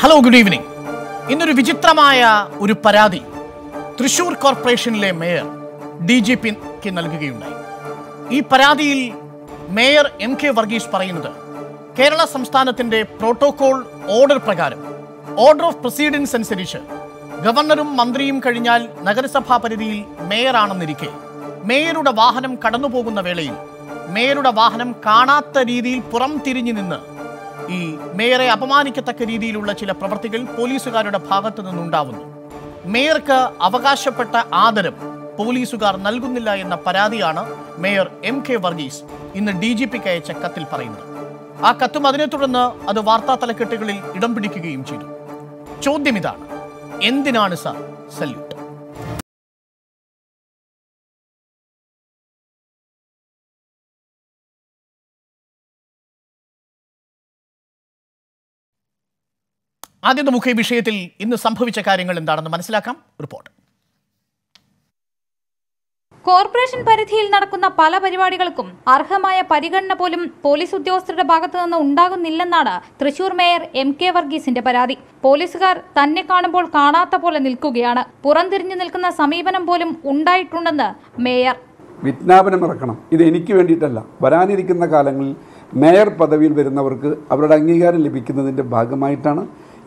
hello good evening ഇന്നൊരു വിചിത്രമായ ഒരു പരാതി തൃശൂർ കോർപ്പറേഷനിലെ മേയർ ഡി ജി പിക്ക് നൽകുകയുണ്ടായി ഈ പരാതിയിൽ മേയർ എം കെ വർഗീസ് പറയുന്നത് കേരള സംസ്ഥാനത്തിൻ്റെ പ്രോട്ടോകോൾ ഓർഡർ പ്രകാരം ഓർഡർ ഓഫ് പ്രൊസീഡിങ്സ് അനുസരിച്ച് ഗവർണറും മന്ത്രിയും കഴിഞ്ഞാൽ നഗരസഭാ പരിധിയിൽ മേയറാണെന്നിരിക്കെ മേയറുടെ വാഹനം കടന്നുപോകുന്ന വേളയിൽ മേയറുടെ വാഹനം കാണാത്ത രീതിയിൽ പുറം തിരിഞ്ഞു നിന്ന് ഈ മേയറെ അപമാനിക്കത്തക്ക രീതിയിലുള്ള ചില പ്രവർത്തികൾ പോലീസുകാരുടെ ഭാഗത്തു നിന്നുണ്ടാവുന്നു മേയർക്ക് അവകാശപ്പെട്ട ആദരം പോലീസുകാർ നൽകുന്നില്ല എന്ന പരാതിയാണ് മേയർ എം കെ വർഗീസ് ഇന്ന് ഡി ജി പിക്ക് അയച്ച കത്തിൽ പറയുന്നത് ആ കത്തും അതിനെ തുടർന്ന് അത് വാർത്താ തലക്കെട്ടുകളിൽ ഇടം പിടിക്കുകയും ചെയ്തു ചോദ്യം ഇതാണ് എന്തിനാണ് സാർ സല്യൂ ആദ്യത്തെ മുഖ്യ വിഷയത്തിൽ ഇന്ന് സംഭവിച്ച കാര്യങ്ങൾ എന്താണെന്ന് മനസ്സിലാക്കാം റിപ്പോർട്ട് കോർപ്പറേഷൻ പരിധിയിൽ നടക്കുന്ന പല പരിപാടികൾക്കും അർഹമായ പരിഗണന പോലും പോലീസ് ഉദ്യോഗസ്ഥരുടെ ഭാഗത്തുനിന്ന് ഉണ്ടാകുന്നില്ലെന്നാണ് തൃശൂർ മേയർ എം കെ വർഗീസിന്റെ പരാതി പോലീസുകാർ തന്നെ കാണുമ്പോൾ കാണാത്ത പോലെ നിൽക്കുകയാണ് പുറംതിരിഞ്ഞു നിൽക്കുന്ന സമീപനം പോലും ഉണ്ടായിട്ടുണ്ടെന്ന് മേയർ വിജ്ഞാപനം ഇറക്കണം ഇത് എനിക്ക് വേണ്ടിയിട്ടല്ല വരാനിരിക്കുന്ന കാലങ്ങളിൽ മേയർ പദവിയിൽ വരുന്നവർക്ക് അവരുടെ അംഗീകാരം ലഭിക്കുന്നതിൻ്റെ ഭാഗമായിട്ടാണ്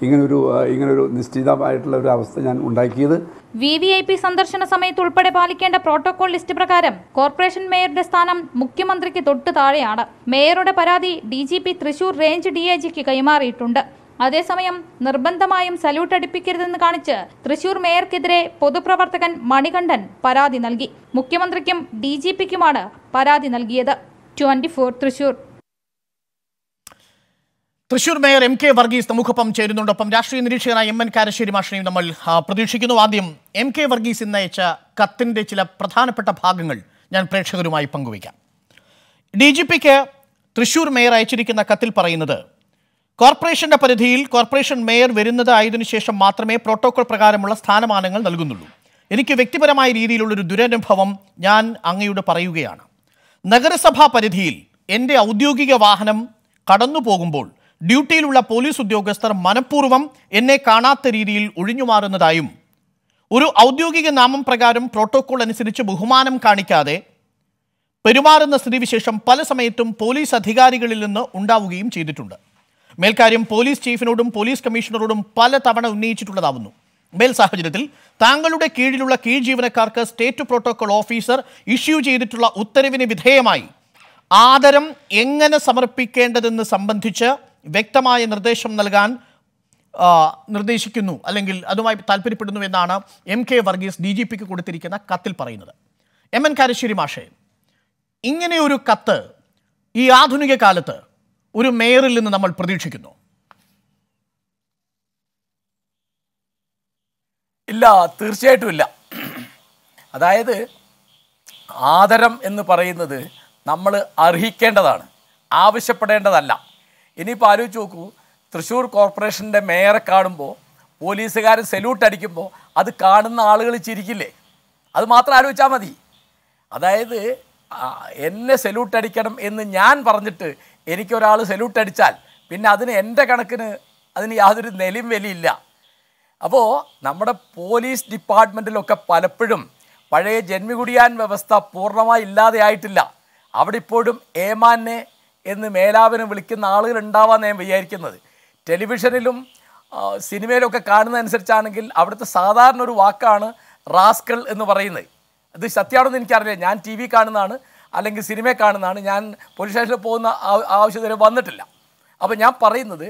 ഇങ്ങനൊരു ഇങ്ങനൊരു നിശ്ചിതമായിട്ടുള്ള ഒരു അവസ്ഥ ഞാൻ ഉണ്ടാക്കിയത് വി വി ഐ പി സന്ദർശന സമയത്ത് ഉൾപ്പെടെ പാലിക്കേണ്ട പ്രോട്ടോകോൾ ലിസ്റ്റ് പ്രകാരം കോർപ്പറേഷൻ മേയറുടെ സ്ഥാനം മുഖ്യമന്ത്രിക്ക് തൊട്ടു താഴെയാണ് മേയറുടെ പരാതി D G P Thrissur range D I ജിക്ക് കൈമാറിയിട്ടുണ്ട് അതേസമയം നിർബന്ധമായും സല്യൂട്ട് അടുപ്പിക്കരുതെന്ന് കാണിച്ച് തൃശൂർ മേയർക്കെതിരെ പൊതുപ്രവർത്തകൻ മണികണ്ഠൻ പരാതി നൽകി മുഖ്യമന്ത്രിക്കും ഡി ജി പിക്കുമാണ് പരാതി നൽകിയത് twenty Thrissur Thrissur mayor M K Varghese നമുക്കൊപ്പം ചേരുന്നുണ്ടൊപ്പം രാഷ്ട്രീയ നിരീക്ഷകനായ എം എൻ കാരശ്ശേരി മാഷിനെയും നമ്മൾ പ്രതീക്ഷിക്കുന്നു ആദ്യം എം കെ വർഗീസ് ഇന്നയച്ച കത്തിൻ്റെ ചില പ്രധാനപ്പെട്ട ഭാഗങ്ങൾ ഞാൻ പ്രേക്ഷകരുമായി പങ്കുവയ്ക്കാം ഡി ജി പിക്ക് തൃശൂർ മേയർ അയച്ചിരിക്കുന്ന കത്തിൽ പറയുന്നത് കോർപ്പറേഷന്റെ പരിധിയിൽ കോർപ്പറേഷൻ മേയർ വരുന്നത് ആയതിനു ശേഷം മാത്രമേ പ്രോട്ടോകോൾ പ്രകാരമുള്ള സ്ഥാനമാനങ്ങൾ നൽകുന്നുള്ളൂ എനിക്ക് വ്യക്തിപരമായ രീതിയിലുള്ളൊരു ദുരനുഭവം ഞാൻ അങ്ങയോട് പറയുകയാണ് നഗരസഭാ പരിധിയിൽ എൻ്റെ ഔദ്യോഗിക വാഹനം കടന്നു പോകുമ്പോൾ ഡ്യൂട്ടിയിലുള്ള പോലീസ് ഉദ്യോഗസ്ഥർ മനഃപൂർവ്വം എന്നെ കാണാത്ത രീതിയിൽ ഒഴിഞ്ഞുമാറുന്നതായും ഒരു ഔദ്യോഗിക നാമം പ്രകാരം പ്രോട്ടോകോൾ അനുസരിച്ച് ബഹുമാനം കാണിക്കാതെ പെരുമാറുന്ന സ്ഥിതിവിശേഷം പല സമയത്തും പോലീസ് അധികാരികളിൽ നിന്ന് ഉണ്ടാവുകയും ചെയ്തിട്ടുണ്ട് മേൽക്കാര്യം പോലീസ് ചീഫിനോടും പോലീസ് കമ്മീഷണറോടും പല തവണ ഉന്നയിച്ചിട്ടുള്ളതാവുന്നു മേൽ സാഹചര്യത്തിൽ താങ്കളുടെ കീഴിലുള്ള കീഴ് ജീവനക്കാർക്ക് സ്റ്റേറ്റ് പ്രോട്ടോകോൾ ഓഫീസർ ഇഷ്യൂ ചെയ്തിട്ടുള്ള ഉത്തരവിന് വിധേയമായി ആദരം എങ്ങനെ സമർപ്പിക്കേണ്ടതെന്ന് സംബന്ധിച്ച് വ്യക്തമായ നിർദ്ദേശം നൽകാൻ നിർദ്ദേശിക്കുന്നു അല്ലെങ്കിൽ അതുമായി താല്പര്യപ്പെടുന്നു എന്നാണ് M K Varghese D G പിക്ക് കൊടുത്തിരിക്കുന്ന കത്തിൽ പറയുന്നത് എം എൻ കാരശ്ശേരി മാഷേ ഇങ്ങനെയൊരു കത്ത് ഈ ആധുനിക കാലത്ത് ഒരു മേയറിൽ നിന്ന് നമ്മൾ പ്രതീക്ഷിക്കുന്നു ഇല്ല തീർച്ചയായിട്ടും ഇല്ല അതായത് ആദരം എന്ന് പറയുന്നത് നമ്മൾ അർഹിക്കേണ്ടതാണ് ആവശ്യപ്പെടേണ്ടതല്ല ഇനിയിപ്പോൾ ആലോചിച്ച് നോക്കൂ തൃശ്ശൂർ കോർപ്പറേഷൻ്റെ മേയറെ കാണുമ്പോൾ പോലീസുകാർ സല്യൂട്ട് അടിക്കുമ്പോൾ അത് കാണുന്ന ആളുകൾ ചിരിക്കില്ലേ അത് മാത്രം ആലോചിച്ചാൽ മതി അതായത് എന്നെ സല്യൂട്ട് അടിക്കണം എന്ന് ഞാൻ പറഞ്ഞിട്ട് എനിക്കൊരാൾ സല്യൂട്ട് അടിച്ചാൽ പിന്നെ അതിന് എൻ്റെ കണക്കിന് അതിന് യാതൊരു നിലയും വിലയില്ല അപ്പോൾ നമ്മുടെ പോലീസ് ഡിപ്പാർട്ട്മെൻറ്റിലൊക്കെ പലപ്പോഴും പഴയ ജന്മികുടിയാൻ വ്യവസ്ഥ പൂർണ്ണമായി ഇല്ലാതെയായിട്ടില്ല അവിടെ ഇപ്പോഴും ഏമാനെ എന്ന് മേലാവിനെ വിളിക്കുന്ന ആളുകൾ ഉണ്ടാവാന്ന് ഞാൻ വിചാരിക്കുന്നത് ടെലിവിഷനിലും സിനിമയിലൊക്കെ കാണുന്ന അനുസരിച്ചാണെങ്കിൽ അവിടുത്തെ സാധാരണ ഒരു വാക്കാണ് റാസ്കൾ എന്ന് പറയുന്നത് ഇത് സത്യമാണെന്ന് എനിക്കറിയില്ല ഞാൻ ടി വി കാണുന്നതാണ് അല്ലെങ്കിൽ സിനിമ കാണുന്നതാണ് ഞാൻ പോലീസ് സ്റ്റേഷനിൽ പോകുന്ന ആവശ്യത്തിന് വന്നിട്ടില്ല അപ്പോൾ ഞാൻ പറയുന്നത്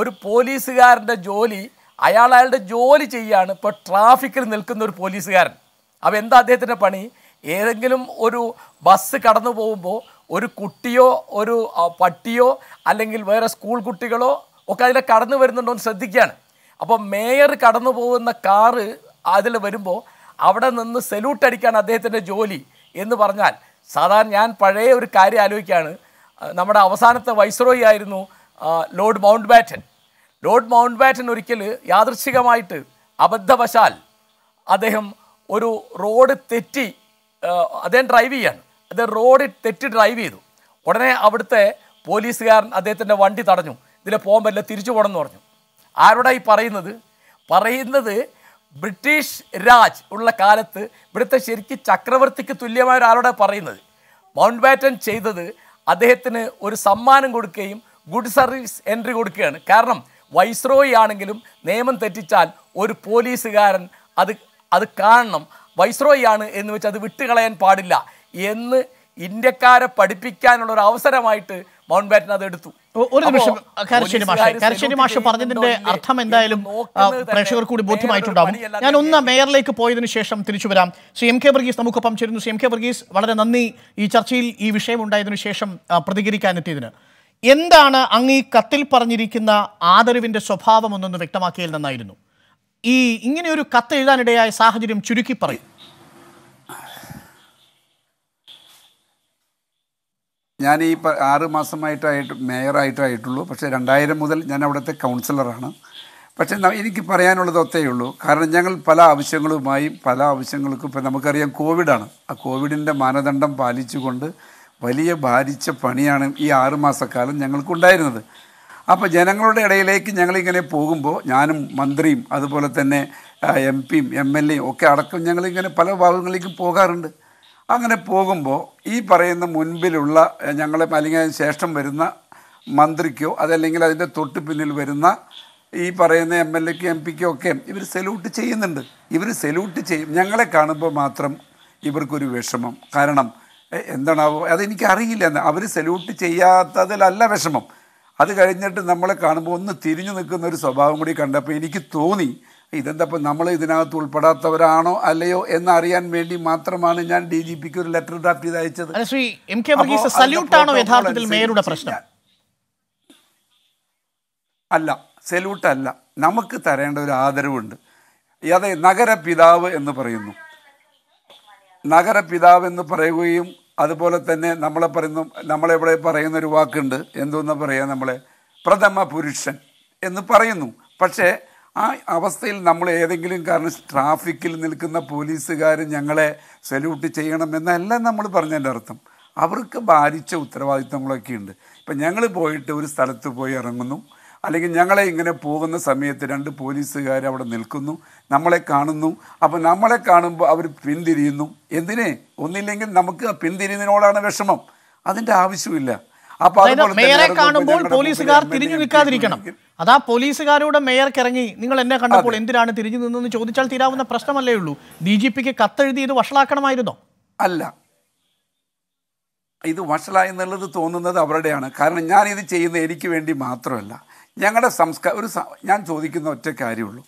ഒരു പോലീസുകാരൻ്റെ ജോലി അയാൾ അയാളുടെ ജോലി ചെയ്യുകയാണ് ഇപ്പോൾ ട്രാഫിക്കിൽ നിൽക്കുന്ന ഒരു പോലീസുകാരൻ അപ്പോൾ എന്താ അദ്ദേഹത്തിൻ്റെ പണി ഏതെങ്കിലും ഒരു ബസ് കടന്നു പോകുമ്പോൾ ഒരു കുട്ടിയോ ഒരു പട്ടിയോ അല്ലെങ്കിൽ വേറെ സ്കൂൾ കുട്ടികളോ ഒക്കെ അതിലെ കടന്നു വരുന്നുണ്ടോ എന്ന് ശ്രദ്ധിക്കുകയാണ് അപ്പോൾ മേയർ കടന്നു പോകുന്ന കാറ് അതിൽ വരുമ്പോൾ അവിടെ നിന്ന് സല്യൂട്ട് അടിക്കാൻ അദ്ദേഹത്തിൻ്റെ ജോലി എന്ന് പറഞ്ഞാൽ സാധാരണ ഞാൻ പഴയ ഒരു കാര്യം ആലോചിക്കുകയാണ് നമ്മുടെ അവസാനത്തെ വൈസ്രോയി ആയിരുന്നു Lord Mountbatten Lord Mountbatten ഒരിക്കൽ യാദൃശികമായിട്ട് അബദ്ധവശാൽ അദ്ദേഹം ഒരു റോഡ് തെറ്റി അദ്ദേഹം ഡ്രൈവ് ചെയ്യാണ് അദ്ദേഹം റോഡിൽ തെറ്റി ഡ്രൈവ് ചെയ്തു ഉടനെ അവിടുത്തെ പോലീസുകാരൻ അദ്ദേഹത്തിൻ്റെ വണ്ടി തടഞ്ഞു ഇതിലെ പോകാൻ പറ്റില്ല തിരിച്ചു പോകണം എന്ന് പറഞ്ഞു ആരോടായി പറയുന്നത് പറയുന്നത് ബ്രിട്ടീഷ് രാജ് ഉള്ള കാലത്ത് ഇവിടുത്തെ ശരിക്കും ചക്രവർത്തിക്ക് തുല്യമായ ഒരാളോടെ പറയുന്നത് മൗണ്ട് ബാറ്റൻ ചെയ്തത് അദ്ദേഹത്തിന് ഒരു സമ്മാനം കൊടുക്കുകയും ഗുഡ് സർവീസ് എൻട്രി കൊടുക്കുകയാണ് കാരണം വൈസ്രോയി ആണെങ്കിലും നിയമം തെറ്റിച്ചാൽ ഒരു പോലീസുകാരൻ അത് അത് കാണണം വൈസ്രോയി ആണ് എന്ന് വെച്ച് അത് വിട്ടുകളയാൻ പാടില്ല എന്ന് ഇന്ത്യക്കാരെ പഠിപ്പിക്കാനുള്ള ഒരു അവസരമായിട്ട് മൗണ്ട് ബാറ്റൻ അത് എടുത്തു ഒരു നിമിഷം കരശ്ശേരി മാഷ കരശ്ശേരി മാഷ പറഞ്ഞതിന്റെ അർത്ഥം എന്തായാലും പ്രേക്ഷകർ കൂടി ബോധ്യമായിട്ടുണ്ടാവും ഞാൻ ഒന്ന് മേയറിലേക്ക് പോയതിനു ശേഷം തിരിച്ചു വരാം ശ്രീ എം കെ വർഗീസ് നമുക്കൊപ്പം ചേരുന്നു ശ്രീ എം കെ വർഗീസ് വളരെ നന്ദി ഈ ചർച്ചയിൽ ഈ വിഷയം ഉണ്ടായതിനു ശേഷം പ്രതികരിക്കാനെത്തിയതിന് എന്താണ് അങ്ങ് ഈ കത്തിൽ പറഞ്ഞിരിക്കുന്ന ആദരവിന്റെ സ്വഭാവം ഒന്നൊന്ന് വ്യക്തമാക്കിയതിൽ നന്നായിരുന്നു ഈ ഇങ്ങനെയൊരു കത്ത് എഴുതാനിടയായ സാഹചര്യം ചുരുക്കി പറയും ഞാൻ ഈ ആറ് മാസമായിട്ടായിട്ട് മേയറായിട്ടായിട്ടുള്ളൂ പക്ഷേ രണ്ടായിരം മുതൽ ഞാൻ അവിടുത്തെ കൗൺസിലറാണ് പക്ഷേ എനിക്ക് പറയാനുള്ളത് ഒത്തേ ഉള്ളൂ കാരണം ഞങ്ങൾ പല ആവശ്യങ്ങളുമായി പല ആവശ്യങ്ങൾക്കും ഇപ്പം നമുക്കറിയാം കോവിഡാണ് ആ കോവിഡിൻ്റെ മാനദണ്ഡം പാലിച്ചുകൊണ്ട് വലിയ ഭാരിച്ച പണിയാണ് ഈ മാസക്കാലം ഞങ്ങൾക്കുണ്ടായിരുന്നത് അപ്പോൾ ജനങ്ങളുടെ ഇടയിലേക്ക് ഞങ്ങളിങ്ങനെ പോകുമ്പോൾ ഞാനും മന്ത്രിയും അതുപോലെ തന്നെ എം പിയും എം എൽ എയും ഒക്കെ അടക്കം ഞങ്ങളിങ്ങനെ പല ഭാഗങ്ങളിലേക്കും പോകാറുണ്ട് അങ്ങനെ പോകുമ്പോൾ ഈ പറയുന്ന മുൻപിലുള്ള ഞങ്ങളെ അല്ലെങ്കിൽ ശേഷം വരുന്ന മന്ത്രിക്കോ അതല്ലെങ്കിൽ അതിൻ്റെ തൊട്ട് പിന്നിൽ വരുന്ന ഈ പറയുന്ന എം എൽ എക്കോ എം പിക്കോ ഒക്കെ ഇവർ സെല്യൂട്ട് ചെയ്യുന്നുണ്ട് ഇവർ സെല്യൂട്ട് ചെയ്യും ഞങ്ങളെ കാണുമ്പോൾ മാത്രം ഇവർക്കൊരു വിഷമം കാരണം എന്താണാവോ അതെനിക്കറിയില്ല എന്ന് അവർ സെല്യൂട്ട് ചെയ്യാത്തതിലല്ല വിഷമം അത് കഴിഞ്ഞിട്ട് നമ്മളെ കാണുമ്പോൾ ഒന്ന് തിരിഞ്ഞു നിൽക്കുന്ന ഒരു സ്വഭാവം കൂടി കണ്ടപ്പോൾ എനിക്ക് തോന്നി ഇതെന്തപ്പോൾ നമ്മൾ ഇതിനകത്ത് ഉൾപ്പെടാത്തവരാണോ അല്ലയോ എന്നറിയാൻ വേണ്ടി മാത്രമാണ് ഞാൻ ഡി ജി പിക്ക് ഒരു ലെറ്റർ ഡ്രാഫ്റ്റ് ചെയ്ത് അയച്ചത് ശ്രീ എം യഥാർത്ഥത്തിൽ പ്രശ്നം അല്ല സല്യൂട്ടല്ല നമുക്ക് തരേണ്ട ഒരു ആദരവുണ്ട് അതെ നഗരപിതാവ് എന്ന് പറയുന്നു നഗരപിതാവ് എന്ന് പറയുകയും അതുപോലെ തന്നെ നമ്മളെ പറയുന്നു നമ്മളെവിടെ പറയുന്ന ഒരു വാക്കുണ്ട് എന്തോന്ന് പറയാ നമ്മളെ പ്രഥമ പുരുഷൻ എന്ന് പറയുന്നു പക്ഷേ ആ അവസ്ഥയിൽ നമ്മൾ ഏതെങ്കിലും കാരണം ട്രാഫിക്കിൽ നിൽക്കുന്ന പോലീസുകാർ ഞങ്ങളെ സല്യൂട്ട് ചെയ്യണമെന്നല്ല നമ്മൾ പറഞ്ഞതിൻ്റെ അർത്ഥം അവർക്ക് ഭാരിച്ച ഉത്തരവാദിത്തങ്ങളൊക്കെ ഉണ്ട് ഇപ്പം ഞങ്ങൾ പോയിട്ട് ഒരു സ്ഥലത്ത് പോയി ഇറങ്ങുന്നു അല്ലെങ്കിൽ ഞങ്ങളെ ഇങ്ങനെ പോകുന്ന സമയത്ത് രണ്ട് പോലീസുകാർ അവിടെ നിൽക്കുന്നു നമ്മളെ കാണുന്നു അപ്പോൾ നമ്മളെ കാണുമ്പോൾ അവർ പിന്തിരിയുന്നു എന്തിനെ ഒന്നില്ലെങ്കിൽ നമുക്ക് പിന്തിരിയുന്നതിനോടാണ് വിഷമം അതിൻ്റെ ആവശ്യമില്ല മേയറെ കാണുമ്പോൾ പോലീസുകാർ തിരിഞ്ഞു നിൽക്കാതിരിക്കണം അതാ പോലീസുകാരോട് മേയർക്ക് ഇറങ്ങി നിങ്ങൾ എന്നെ കണ്ടപ്പോൾ എന്തിനാണ് തിരിഞ്ഞു നിന്നെന്ന് ചോദിച്ചാൽ തീരാവുന്ന പ്രശ്നമല്ലേ ഉള്ളൂ ഡി ജി പിക്ക് കത്തെഴുതി ഇത് വഷളാക്കണമായിരുന്നോ അല്ല ഇത് വഷളായി എന്നുള്ളത് തോന്നുന്നത് അവരുടെയാണ് കാരണം ഞാൻ ഇത് ചെയ്യുന്ന എനിക്ക് വേണ്ടി മാത്രമല്ല ഞങ്ങളുടെ സംസ്കാരം ഒരു ഞാൻ ചോദിക്കുന്ന ഒറ്റ കാര്യമുള്ളൂ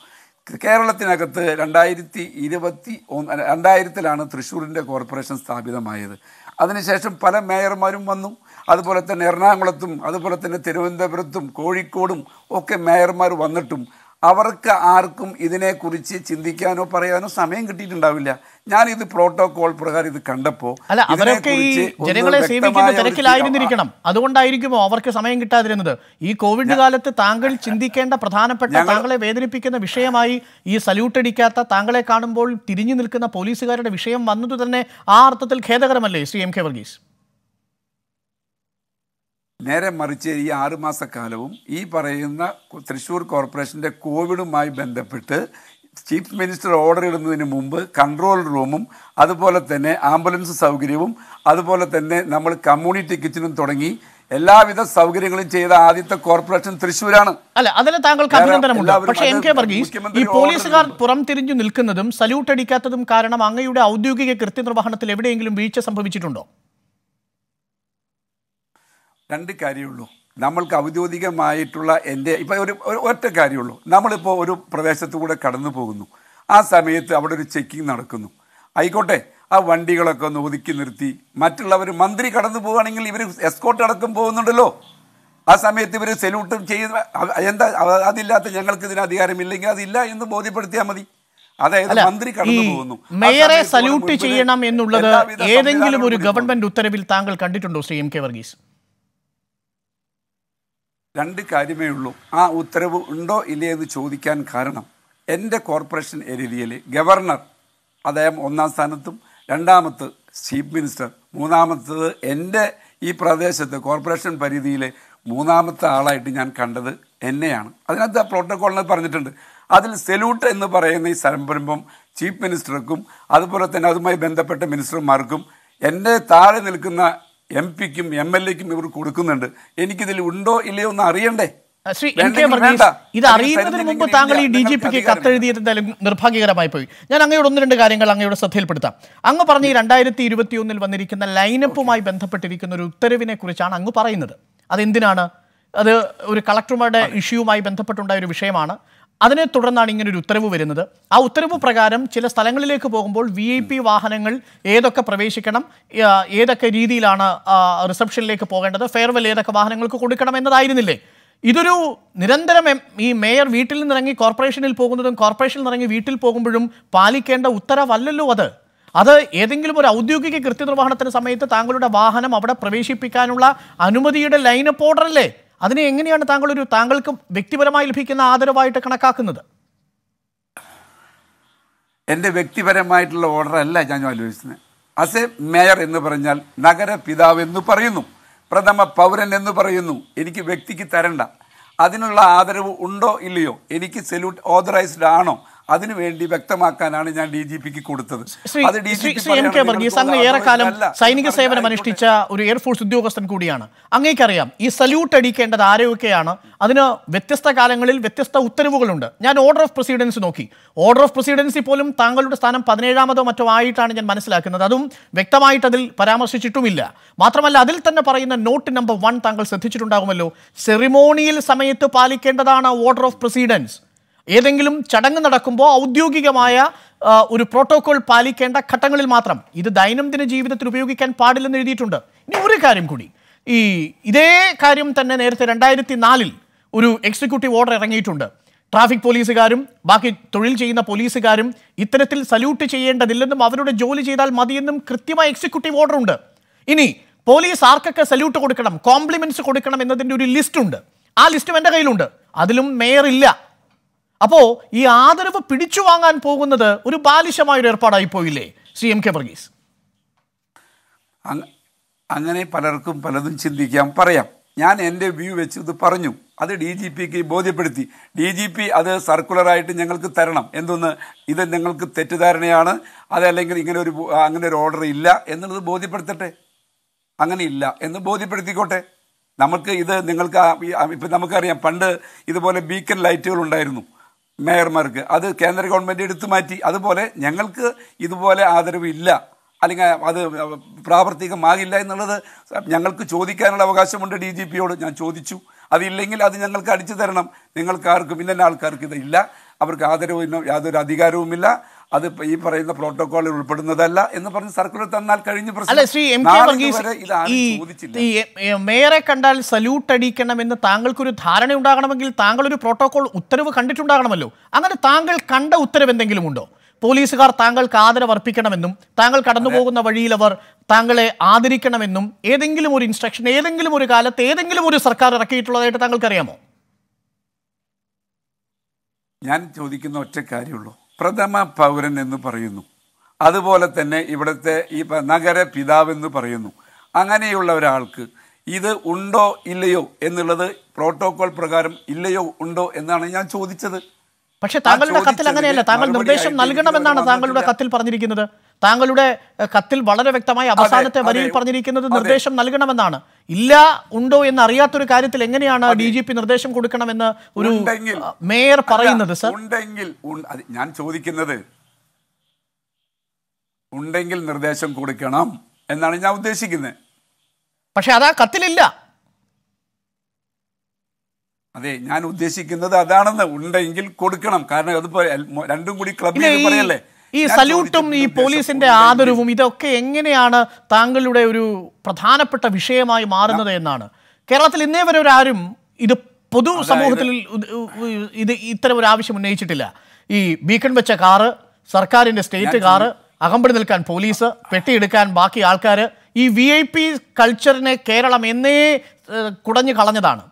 കേരളത്തിനകത്ത് രണ്ടായിരത്തി ഇരുപത്തി ഒന്ന് രണ്ടായിരത്തിലാണ് തൃശ്ശൂരിൻ്റെ കോർപ്പറേഷൻ സ്ഥാപിതമായത് അതിനുശേഷം പല മേയർമാരും വന്നു അതുപോലെ തന്നെ എറണാകുളത്തും അതുപോലെ തന്നെ തിരുവനന്തപുരത്തും കോഴിക്കോടും ഒക്കെ മേയർമാർ വന്നിട്ടും അവർക്ക് ആർക്കും ഇതിനെക്കുറിച്ച് ചിന്തിക്കാനോ പറയാനോ സമയം കിട്ടിയിട്ടുണ്ടാവില്ല ഞാൻ ഇത് പ്രോട്ടോകോൾ പ്രകാരം ഇത് കണ്ടപ്പോ അവരൊക്കെ ഈ ജനങ്ങളെ സേവിക്കുന്ന തിരക്കിലായിരുന്നിരിക്കണം അതുകൊണ്ടായിരിക്കുമോ അവർക്ക് സമയം കിട്ടാതിരുന്നത് ഈ കോവിഡ് കാലത്ത് താങ്കൾ ചിന്തിക്കേണ്ട പ്രധാനപ്പെട്ട താങ്കളെ വേദനിപ്പിക്കുന്ന വിഷയമായി ഈ സല്യൂട്ട് അടിക്കാത്ത താങ്കളെ കാണുമ്പോൾ തിരിഞ്ഞു നിൽക്കുന്ന പോലീസുകാരുടെ വിഷയം വന്നത് തന്നെ ആ അർത്ഥത്തിൽ ഖേദകരമല്ലേ ശ്രീ എം കെ വർഗീസ് നേരെ മറിച്ച് ഈ ആറുമാസക്കാലവും ഈ പറയുന്ന തൃശ്ശൂർ കോർപ്പറേഷൻ്റെ കോവിഡുമായി ബന്ധപ്പെട്ട് ചീഫ് മിനിസ്റ്റർ ഓർഡർ ഇടുന്നതിന് മുമ്പ് കൺട്രോൾ റൂമും അതുപോലെ തന്നെ ആംബുലൻസ് സൗകര്യവും അതുപോലെ തന്നെ നമ്മൾ കമ്മ്യൂണിറ്റി കിച്ചനും തുടങ്ങി എല്ലാവിധ സൗകര്യങ്ങളും ചെയ്ത ആദ്യത്തെ കോർപ്പറേഷൻ തൃശ്ശൂരാണ് അല്ല അതിന് താങ്കൾക്ക് അഭിനന്ദനമുണ്ട് പക്ഷേ എം കെ വർഗീസ് ഈ പോലീസുകാർ പുറം തിരിഞ്ഞു നിൽക്കുന്നതും സല്യൂട്ട് അടിക്കാത്തതും കാരണം അങ്ങയുടെ ഔദ്യോഗിക കൃത്യനിർവഹണത്തിൽ എവിടെയെങ്കിലും വീഴ്ച സംഭവിച്ചിട്ടുണ്ടോ രണ്ട് കാര്യമുള്ളൂ നമ്മൾക്ക് ഔദ്യോഗികമായിട്ടുള്ള എൻ്റെ ഇപ്പോൾ ഒരു ഒറ്റ കാര്യമുള്ളൂ നമ്മളിപ്പോൾ ഒരു പ്രദേശത്തു കൂടെ കടന്നു പോകുന്നു ആ സമയത്ത് അവിടെ ഒരു ചെക്കിംഗ് നടക്കുന്നു ആയിക്കോട്ടെ ആ വണ്ടികളൊക്കെ ഒന്ന് ഒതുക്കി നിർത്തി മറ്റുള്ളവർ മന്ത്രി കടന്നു പോവുകയാണെങ്കിൽ ഇവർ എസ്കോട്ട് അടക്കം പോകുന്നുണ്ടല്ലോ ആ സമയത്ത് ഇവർ സല്യൂട്ടും ചെയ്യുന്ന എന്താ അതില്ലാത്ത ഞങ്ങൾക്ക് ഇതിന് അധികാരമില്ലെങ്കിൽ അതില്ല എന്ന് ബോധ്യപ്പെടുത്തിയാൽ മതി അതായത് മന്ത്രി മേയറെ സല്യൂട്ട് ചെയ്യണം എന്നുള്ളത് ഏതെങ്കിലും ഒരു ഗവൺമെന്റ് ഉത്തരവിൽ താങ്കൾ കണ്ടിട്ടുണ്ടോ ശ്രീ എം കെ വർഗീസ് രണ്ട് കാര്യമേ ഉള്ളൂ ആ ഉത്തരവ് ഉണ്ടോ ഇല്ലേ എന്ന് ചോദിക്കാൻ കാരണം എൻ്റെ കോർപ്പറേഷൻ ഏരിയയിൽ ഗവർണർ അദ്ദേഹം ഒന്നാം സ്ഥാനത്തും രണ്ടാമത്ത് ചീഫ് മിനിസ്റ്റർ മൂന്നാമത്തത് എൻ്റെ ഈ പ്രദേശത്ത് കോർപ്പറേഷൻ പരിധിയിലെ മൂന്നാമത്തെ ആളായിട്ട് ഞാൻ കണ്ടത് എന്നെയാണ് അതിനകത്ത് ആ പ്രോട്ടോകോളിന് പറഞ്ഞിട്ടുണ്ട് അതിൽ സെല്യൂട്ട് എന്ന് പറയുന്ന ഈ സംരംഭം ചീഫ് മിനിസ്റ്റർക്കും അതുപോലെ തന്നെ അതുമായി ബന്ധപ്പെട്ട മിനിസ്റ്റർമാർക്കും എൻ്റെ താഴെ നിൽക്കുന്ന എം പിക്കും എം എൽ എക്കും ഇവർ കൊടുക്കുന്നുണ്ട് എനിക്കിതിൽ ഉണ്ടോ ഇല്ലയോ എന്ന് അറിയണ്ടേ ഇത് അറിയുന്നതിന് മുമ്പ് താങ്കൾ ഈ ഡി ജി പിക്ക് കത്തെഴുതിയത് നിർഭാഗ്യകരമായി പോയി ഞാൻ അങ്ങയോട് ഒന്ന് രണ്ട് കാര്യങ്ങൾ അങ്ങയോട് ശ്രദ്ധയിൽപ്പെടുത്താം അങ്ങ് പറഞ്ഞ ഈ രണ്ടായിരത്തി ഒന്നിൽ വന്നിരിക്കുന്ന ലൈനപ്പുമായി ബന്ധപ്പെട്ടിരിക്കുന്ന ഒരു ഉത്തരവിനെ കുറിച്ചാണ് അങ്ങ് പറയുന്നത് അതെന്തിനാണ് അത് ഒരു കളക്ടർമാരുടെ ഇഷ്യൂവുമായി ബന്ധപ്പെട്ടുണ്ടായ ഒരു വിഷയമാണ് അതിനെ തുടർന്നാണ് ഒരു ഉത്തരവ് വരുന്നത് ആ ഉത്തരവ് പ്രകാരം ചില സ്ഥലങ്ങളിലേക്ക് പോകുമ്പോൾ വി ഐ പി വാഹനങ്ങൾ ഏതൊക്കെ പ്രവേശിക്കണം ഏതൊക്കെ രീതിയിലാണ് റിസപ്ഷനിലേക്ക് പോകേണ്ടത് ഫെയർവെൽ ഏതൊക്കെ വാഹനങ്ങൾക്ക് കൊടുക്കണം എന്നതായിരുന്നില്ലേ ഇതൊരു നിരന്തരം ഈ മേയർ വീട്ടിൽ നിന്നിറങ്ങി കോർപ്പറേഷനിൽ പോകുന്നതും കോർപ്പറേഷനിൽ നിന്നിറങ്ങി വീട്ടിൽ പോകുമ്പോഴും പാലിക്കേണ്ട ഉത്തരവല്ലല്ലോ അത് അത് ഏതെങ്കിലും ഒരു ഔദ്യോഗിക കൃത്യനിർവഹണത്തിന് സമയത്ത് താങ്കളുടെ വാഹനം അവിടെ പ്രവേശിപ്പിക്കാനുള്ള അനുമതിയുടെ ലൈനപ്പ് ഓർഡറല്ലേ അതിനെ എങ്ങനെയാണ് താങ്കൾ ഒരു താങ്കൾക്ക് വ്യക്തിപരമായി ലഭിക്കുന്ന ആദരവായിട്ട് കണക്കാക്കുന്നത് എൻ്റെ വ്യക്തിപരമായിട്ടുള്ള ഓർഡർ അല്ല ഞാൻ ആലോചിക്കുന്നത് അസ് എ മേയർ എന്ന് പറഞ്ഞാൽ നഗര പിതാവ് എന്ന് പറയുന്നു പ്രഥമ പൗരൻ എന്ന് പറയുന്നു എനിക്ക് വ്യക്തിക്ക് തരണ്ട അതിനുള്ള ആദരവ് ഉണ്ടോ ഇല്ലയോ എനിക്ക് സെല്യൂട്ട് ഓതറൈസ്ഡ് ആണോ അതിനുവേണ്ടി വ്യക്തമാക്കാനാണ് ഞാൻ ഡി ജി പിക്ക് കൊടുത്തത് അത് ഏറെക്കാലം സൈനിക സേവനം അനുഷ്ഠിച്ച ഒരു എയർഫോഴ്സ് ഉദ്യോഗസ്ഥൻ കൂടിയാണ് അങ്ങേക്കറിയാം ഈ സല്യൂട്ട് അടിക്കേണ്ടത് ആരെയൊക്കെയാണ് അതിന് വ്യത്യസ്ത കാലങ്ങളിൽ വ്യത്യസ്ത ഉത്തരവുകളുണ്ട് ഞാൻ ഓർഡർ ഓഫ് പ്രസിഡൻസി നോക്കി ഓർഡർ ഓഫ് പ്രസിഡൻസി പോലും താങ്കളുടെ സ്ഥാനം പതിനേഴാമതോ മറ്റോ ആയിട്ടാണ് ഞാൻ മനസ്സിലാക്കുന്നത് അതും വ്യക്തമായിട്ട് അതിൽ പരാമർശിച്ചിട്ടുമില്ല മാത്രമല്ല അതിൽ തന്നെ പറയുന്ന നോട്ട് നമ്പർ വൺ താങ്കൾ ശ്രദ്ധിച്ചിട്ടുണ്ടാകുമല്ലോ സെറിമോണിയിൽ സമയത്ത് പാലിക്കേണ്ടതാണ് ഓർഡർ ഓഫ് പ്രസിഡൻസ് ഏതെങ്കിലും ചടങ്ങ് നടക്കുമ്പോൾ ഔദ്യോഗികമായ ഒരു പ്രോട്ടോകോൾ പാലിക്കേണ്ട ഘട്ടങ്ങളിൽ മാത്രം ഇത് ദൈനംദിന ജീവിതത്തിൽ ഉപയോഗിക്കാൻ പാടില്ലെന്ന് എഴുതിയിട്ടുണ്ട് ഇനി ഒരു കാര്യം കൂടി ഈ ഇതേ കാര്യം തന്നെ നേരത്തെ രണ്ടായിരത്തി നാലിൽ ഒരു എക്സിക്യൂട്ടീവ് ഓർഡർ ഇറങ്ങിയിട്ടുണ്ട് ട്രാഫിക് പോലീസുകാരും ബാക്കി തൊഴിൽ ചെയ്യുന്ന പോലീസുകാരും ഇത്തരത്തിൽ സല്യൂട്ട് ചെയ്യേണ്ടതില്ലെന്നും അവരുടെ ജോലി ചെയ്താൽ മതിയെന്നും കൃത്യമായ എക്സിക്യൂട്ടീവ് ഓർഡർ ഉണ്ട് ഇനി പോലീസ് ആർക്കൊക്കെ സല്യൂട്ട് കൊടുക്കണം കോംപ്ലിമെന്റ്സ് കൊടുക്കണം എന്നതിൻ്റെ ഒരു ലിസ്റ്റ് ഉണ്ട് ആ ലിസ്റ്റും എൻ്റെ കയ്യിലുണ്ട് അതിലും മേയർ ഇല്ല അപ്പോൾ ഈ ആദരവ് പിടിച്ചു വാങ്ങാൻ പോകുന്നത് ഒരു ബാലിശമായൊരു ഏർപ്പാടായി പോയില്ലേ സി എം കെ വർഗീസ് അങ്ങനെ പലർക്കും പലതും ചിന്തിക്കാം പറയാം ഞാൻ എൻ്റെ വ്യൂ വെച്ച് ഇത് പറഞ്ഞു അത് ഡി ജി പിക്ക് ബോധ്യപ്പെടുത്തി ഡി ജി പി അത് സർക്കുലറായിട്ട് ഞങ്ങൾക്ക് തരണം എന്തൊന്ന് ഇത് ഞങ്ങൾക്ക് തെറ്റിദ്ധാരണയാണ് അതല്ലെങ്കിൽ ഇങ്ങനെ ഒരു അങ്ങനെ ഒരു ഓർഡർ ഇല്ല എന്നുള്ളത് ബോധ്യപ്പെടുത്തട്ടെ അങ്ങനെ ഇല്ല എന്ന് ബോധ്യപ്പെടുത്തിക്കോട്ടെ നമുക്ക് ഇത് നിങ്ങൾക്ക് ഇപ്പം നമുക്കറിയാം പണ്ട് ഇതുപോലെ ബീക്കൺ ലൈറ്റുകൾ ഉണ്ടായിരുന്നു മേയർമാർക്ക് അത് കേന്ദ്ര ഗവൺമെൻറ് എടുത്തു മാറ്റി അതുപോലെ ഞങ്ങൾക്ക് ഇതുപോലെ ആദരവില്ല അല്ലെങ്കിൽ അത് പ്രാവർത്തികമാകില്ല എന്നുള്ളത് ഞങ്ങൾക്ക് ചോദിക്കാനുള്ള അവകാശമുണ്ട് ഡി ജി പിയോട് ഞാൻ ചോദിച്ചു അതില്ലെങ്കിൽ അത് ഞങ്ങൾക്ക് അടിച്ചു തരണം നിങ്ങൾക്കാർക്കും ഇന്ന ആൾക്കാർക്ക് ഇതില്ല അവർക്ക് ആദരവും യാതൊരു അധികാരവുമില്ല അത് ഈ പറയുന്ന പ്രോട്ടോകോളിൽ ഉൾപ്പെടുന്നതല്ല എന്ന് പറഞ്ഞ് സർക്കുലർ തന്നാൽ കഴിഞ്ഞ മേയറെ കണ്ടാൽ സല്യൂട്ട് അടിക്കണമെന്ന് താങ്കൾക്കൊരു ധാരണ ഉണ്ടാകണമെങ്കിൽ താങ്കൾ ഒരു പ്രോട്ടോകോൾ ഉത്തരവ് കണ്ടിട്ടുണ്ടാകണമല്ലോ അങ്ങനെ താങ്കൾ കണ്ട ഉത്തരവ് എന്തെങ്കിലും ഉണ്ടോ പോലീസുകാർ താങ്കൾക്ക് ആദരവ് അർപ്പിക്കണമെന്നും താങ്കൾ കടന്നു പോകുന്ന വഴിയിൽ അവർ താങ്കളെ ആദരിക്കണമെന്നും ഏതെങ്കിലും ഒരു ഇൻസ്ട്രക്ഷൻ ഏതെങ്കിലും ഒരു കാലത്ത് ഏതെങ്കിലും ഒരു സർക്കാർ ഇറക്കിയിട്ടുള്ളതായിട്ട് താങ്കൾക്കറിയാമോ ഞാൻ ചോദിക്കുന്ന ഒറ്റ കാര്യമുള്ളൂ പ്രഥമ പൗരൻ എന്ന് പറയുന്നു അതുപോലെ തന്നെ ഇവിടുത്തെ ഈ നഗര പിതാവ് എന്ന് പറയുന്നു അങ്ങനെയുള്ള ഒരാൾക്ക് ഇത് ഉണ്ടോ ഇല്ലയോ എന്നുള്ളത് പ്രോട്ടോകോൾ പ്രകാരം ഇല്ലയോ ഉണ്ടോ എന്നാണ് ഞാൻ ചോദിച്ചത് പക്ഷേ താങ്കളുടെ കത്തിൽ അങ്ങനെയല്ല താങ്കൾ നിർദ്ദേശം നൽകണമെന്നാണ് താങ്കളുടെ കത്തിൽ പറഞ്ഞിരിക്കുന്നത് താങ്കളുടെ കത്തിൽ വളരെ വ്യക്തമായി അവസാനത്തെ വരിയിൽ പറഞ്ഞിരിക്കുന്നത് നിർദ്ദേശം നൽകണമെന്നാണ് ഇല്ല ഉണ്ടോ എന്ന് അറിയാത്തൊരു കാര്യത്തിൽ എങ്ങനെയാണ് ഡി ജി പി നിർദ്ദേശം കൊടുക്കണമെന്ന് ഒരു മേയർ പറയുന്നത് സർ ഉണ്ടെങ്കിൽ ഞാൻ ചോദിക്കുന്നത് ഉണ്ടെങ്കിൽ നിർദ്ദേശം കൊടുക്കണം എന്നാണ് ഞാൻ ഉദ്ദേശിക്കുന്നത് പക്ഷെ അതാ കത്തിലില്ല അതെ ഞാൻ ഉദ്ദേശിക്കുന്നത് അതാണെന്ന് ഉണ്ടെങ്കിൽ കൊടുക്കണം കാരണം അത് രണ്ടും കൂടി ക്ലബ് പറയല്ലേ ഈ സല്യൂട്ടും ഈ പോലീസിന്റെ ആദരവും ഇതൊക്കെ എങ്ങനെയാണ് താങ്കളുടെ ഒരു പ്രധാനപ്പെട്ട വിഷയമായി മാറുന്നത് എന്നാണ് കേരളത്തിൽ ഇന്നേ വരെ ഒരാരും ഇത് പൊതു സമൂഹത്തിൽ ഇത് ഇത്തരം ഒരു ആവശ്യം ഉന്നയിച്ചിട്ടില്ല ഈ ബീക്കൺ വെച്ച കാറ് സർക്കാരിന്റെ സ്റ്റേറ്റ് കാറ് അകമ്പടി നിൽക്കാൻ പോലീസ് പെട്ടിയെടുക്കാൻ ബാക്കി ആൾക്കാർ ഈ വി ഐ പി കൾച്ചറിനെ കേരളം എന്നേ കുടഞ്ഞു കളഞ്ഞതാണ്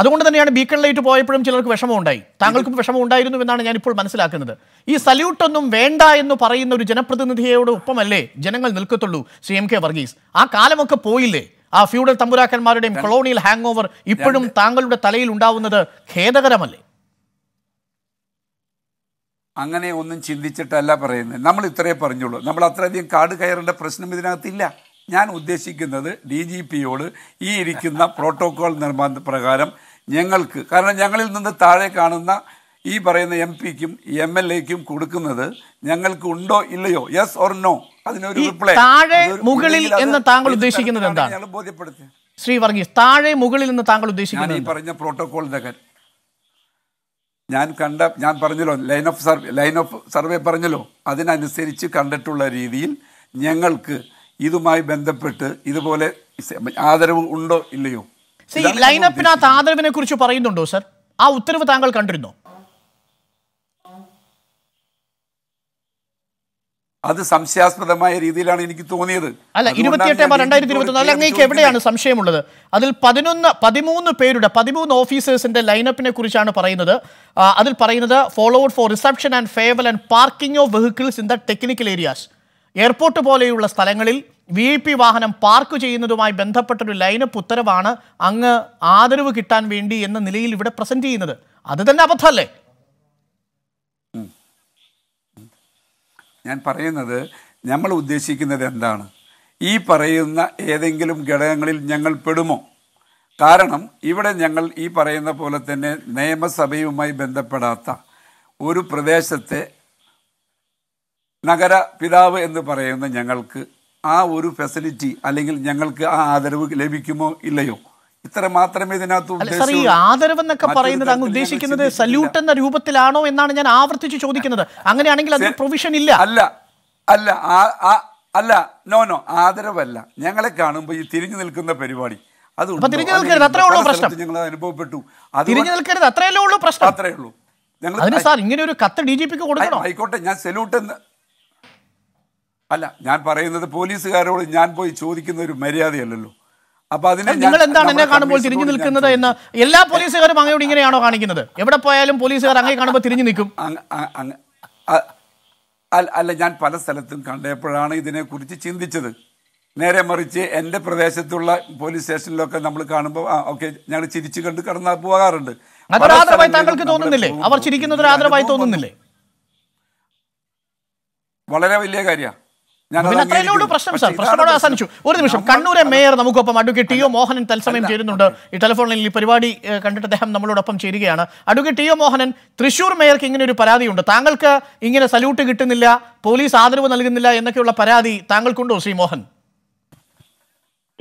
അതുകൊണ്ട് തന്നെയാണ് ബീക്കൺ ലൈറ്റ് പോയപ്പോഴും ചിലർക്ക് വിഷമം ഉണ്ടായി താങ്കൾക്കും വിഷമം ഉണ്ടായിരുന്നു എന്നാണ് ഞാൻ ഇപ്പോൾ മനസ്സിലാക്കുന്നത് ഈ സല്യൂട്ട് ഒന്നും വേണ്ട എന്ന് പറയുന്ന ഒരു ജനപ്രതിനിധിയോട് ഒപ്പമല്ലേ ജനങ്ങൾ നിൽക്കത്തുള്ളൂ സി എം കെ വർഗീസ് ആ കാലമൊക്കെ പോയില്ലേ ആ ഫ്യൂഡൽ തമ്പുരാക്കന്മാരുടെയും കൊളോണിയൽ ഹാങ് ഓവർ ഇപ്പോഴും താങ്കളുടെ തലയിൽ ഉണ്ടാവുന്നത് ഖേദകരമല്ലേ അങ്ങനെ ഒന്നും ചിന്തിച്ചിട്ടല്ല പറയുന്നത് നമ്മൾ ഇത്രയേ പറഞ്ഞുള്ളൂ നമ്മൾ അത്രയധികം കാട് കയറേണ്ട പ്രശ്നം ഇതിനകത്തില്ല ഞാൻ ഉദ്ദേശിക്കുന്നത് ഡി ജി പിയോട് ഈ ഇരിക്കുന്ന പ്രോട്ടോകോൾ നിർമ്മാണ പ്രകാരം ഞങ്ങൾക്ക് കാരണം ഞങ്ങളിൽ നിന്ന് താഴെ കാണുന്ന ഈ പറയുന്ന എം പിക്കും എം എൽ എക്കും കൊടുക്കുന്നത് ഞങ്ങൾക്ക് ഉണ്ടോ ഇല്ലയോ യെസ് ഓർ നോ അതിനൊരു റിപ്ലൈ മുകളിൽ എന്ന് താങ്കൾ ഉദ്ദേശിക്കുന്നത് എന്താണ് ബോധ്യപ്പെടുത്തി ശ്രീ വർഗീസ് താഴെ മുകളിൽ നിന്ന് താങ്കൾ ഉദ്ദേശിക്കുന്നത് ഈ പറഞ്ഞ പ്രോട്ടോകോൾ കാര്യം ഞാൻ കണ്ട ഞാൻ പറഞ്ഞല്ലോ line of survey line of survey പറഞ്ഞല്ലോ അതിനനുസരിച്ച് കണ്ടിട്ടുള്ള രീതിയിൽ ഞങ്ങൾക്ക് ഇതുമായി ബന്ധപ്പെട്ട് ഇതുപോലെ ആദരവ് ഉണ്ടോ ഇല്ലയോ ലൈനപ്പിനകത്ത് ആദരവിനെ കുറിച്ച് പറയുന്നുണ്ടോ സർ ആ ഉത്തരവ് താങ്കൾ കണ്ടിരുന്നോ അത് സംശയാസ്പദമായ രീതിയിലാണ് എനിക്ക് തോന്നിയത് അല്ല ഇരുപത്തിയെട്ട് രണ്ടായിരത്തി ഇരുപത്തിനാല് അങ്ങേക്ക് എവിടെയാണ് സംശയമുള്ളത് അതിൽ പതിനൊന്ന് പതിമൂന്ന് പേരുടെ പതിമൂന്ന് ഓഫീസേഴ്സിന്റെ ലൈനപ്പിനെ കുറിച്ചാണ് പറയുന്നത് അതിൽ പറയുന്നത് followed for reception and farewell and parking of vehicles in the technical areas airport പോലെയുള്ള സ്ഥലങ്ങളിൽ വി ഐ പി വാഹനം പാർക്ക് ചെയ്യുന്നതുമായി ബന്ധപ്പെട്ടൊരു ലൈനപ്പ് ഉത്തരവാണ് അങ്ങ് ആദരവ് കിട്ടാൻ വേണ്ടി എന്ന നിലയിൽ ഇവിടെ പ്രസന്റ് ചെയ്യുന്നത് അത് തന്നെ അബദ്ധമല്ലേ ഞാൻ പറയുന്നത് നമ്മൾ ഉദ്ദേശിക്കുന്നത് എന്താണ് ഈ പറയുന്ന ഏതെങ്കിലും ഘടകങ്ങളിൽ ഞങ്ങൾ പെടുമോ കാരണം ഇവിടെ ഞങ്ങൾ ഈ പറയുന്ന പോലെ തന്നെ നിയമസഭയുമായി ബന്ധപ്പെടാത്ത ഒരു പ്രദേശത്തെ നഗര പിതാവ് എന്ന് പറയുന്ന ഞങ്ങൾക്ക് ആ ഒരു ഫെസിലിറ്റി അല്ലെങ്കിൽ ഞങ്ങൾക്ക് ആ ആദരവ് ലഭിക്കുമോ ഇല്ലയോ ഇത്ര മാത്രമേ ഇതിനകത്ത് ആദരവ് എന്നൊക്കെ പറയുന്നത് അങ്ങ് ഉദ്ദേശിക്കുന്നത് സല്യൂട്ട് എന്ന രൂപത്തിലാണോ എന്നാണ് ഞാൻ ആവർത്തിച്ച് ചോദിക്കുന്നത് അങ്ങനെയാണെങ്കിൽ അതിന് പ്രൊവിഷൻ ഇല്ല അല്ല അല്ല അല്ല നോ നോ ആദരവല്ല ഞങ്ങളെ കാണുമ്പോൾ ഈ തിരിഞ്ഞു നിൽക്കുന്ന പരിപാടി അത് തിരിഞ്ഞു നിൽക്കരുത് അത്രേ ഉള്ളൂ പ്രശ്നം ഞങ്ങൾ അനുഭവപ്പെട്ടു തിരിഞ്ഞു നിൽക്കരുത് അത്രയല്ലേ ഉള്ളൂ പ്രശ്നം അത്രേ ഉള്ളൂ ഞങ്ങൾ സാർ ഇങ്ങനെ ഒരു കത്ത് ഡി ജി പിക്ക് കൊടുക്കണം ആയിക്കോട്ടെ ഞാൻ സല്യൂട്ട് എന്ന് അല്ല ഞാൻ പറയുന്നത് പോലീസുകാരോട് ഞാൻ പോയി ചോദിക്കുന്ന ഒരു മര്യാദയല്ലല്ലോ അപ്പൊ അതിനെ നിങ്ങൾ എന്താണ് എന്നെ കാണുമ്പോൾ തിരിഞ്ഞു നിൽക്കുന്നത് എന്ന് എല്ലാ പോലീസുകാരും അങ്ങോട്ട് ഇങ്ങനെയാണോ കാണിക്കുന്നത് എവിടെ പോയാലും പോലീസുകാർ അങ്ങനെ കാണുമ്പോൾ തിരിഞ്ഞു നിൽക്കും അല്ല ഞാൻ പല സ്ഥലത്തും കണ്ടപ്പോഴാണ് ഇതിനെക്കുറിച്ച് ചിന്തിച്ചത് നേരെ മറിച്ച് എൻ്റെ പ്രദേശത്തുള്ള പോലീസ് സ്റ്റേഷനിലൊക്കെ നമ്മൾ കാണുമ്പോൾ ഓക്കെ ഞങ്ങൾ ചിരിച്ചു കണ്ട് കടന്നു പോകാറുണ്ട് അവർ ആദരവായി വളരെ വലിയ കാര്യമാണ് പ്രശ്നം സാർ പ്രശ്നമോട് അവസാനിച്ചു ഒരു നിമിഷം കണ്ണൂരെ മേയർ നമുക്കൊപ്പം അഡ്വക്കേറ്റ് ടി ഒ മോഹനൻ തത്സമയം ചേരുന്നുണ്ട് ഈ ടെലിഫോണിൽ ഈ പരിപാടി കണ്ടിട്ട് അദ്ദേഹം നമ്മളോടൊപ്പം ചേരുകയാണ് advocate T O Mohanan Thrissur മേയർക്ക് ഇങ്ങനെ ഒരു പരാതിയുണ്ട് താങ്കൾക്ക് ഇങ്ങനെ സല്യൂട്ട് കിട്ടുന്നില്ല പോലീസ് ആദരവ് നൽകുന്നില്ല എന്നൊക്കെയുള്ള പരാതി താങ്കൾക്കുണ്ടോ ശ്രീ മോഹൻ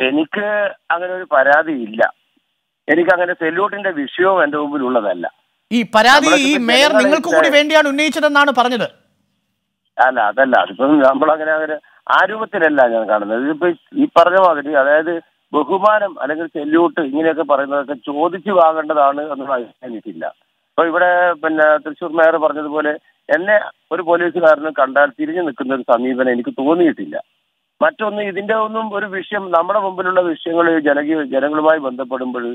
എനിക്ക് അങ്ങനെ ഒരു പരാതി ഇല്ല എനിക്ക് അങ്ങനെ സല്യൂട്ടിന്റെ വിഷയവും എന്റെ മുമ്പിൽ ഉള്ളതല്ല ഈ പരാതി ഈ മേയർ നിങ്ങൾക്ക് കൂടി വേണ്ടിയാണ് ഉന്നയിച്ചതെന്നാണ് പറഞ്ഞത് അല്ല അതല്ല അതിപ്പം നമ്മൾ അങ്ങനെ ആ രൂപത്തിലല്ല ഞാൻ കാണുന്നത് ഇതിപ്പോ ഈ പറഞ്ഞ മാതിരി അതായത് ബഹുമാനം അല്ലെങ്കിൽ ചെല്യൂട്ട് ഇങ്ങനെയൊക്കെ പറയുന്നതൊക്കെ ചോദിച്ചു വാങ്ങേണ്ടതാണ് എന്ന് എനിക്കില്ല അപ്പൊ ഇവിടെ പിന്നെ തൃശൂർ മേയർ പറഞ്ഞതുപോലെ എന്നെ ഒരു പോലീസുകാരനും കണ്ടാൽ തിരിഞ്ഞു നിൽക്കുന്ന ഒരു സമീപനം എനിക്ക് തോന്നിയിട്ടില്ല മറ്റൊന്ന് ഇതിന്റെ ഒന്നും ഒരു വിഷയം നമ്മുടെ മുമ്പിലുള്ള വിഷയങ്ങൾ ജനകീയ ജനങ്ങളുമായി ബന്ധപ്പെടുമ്പോൾ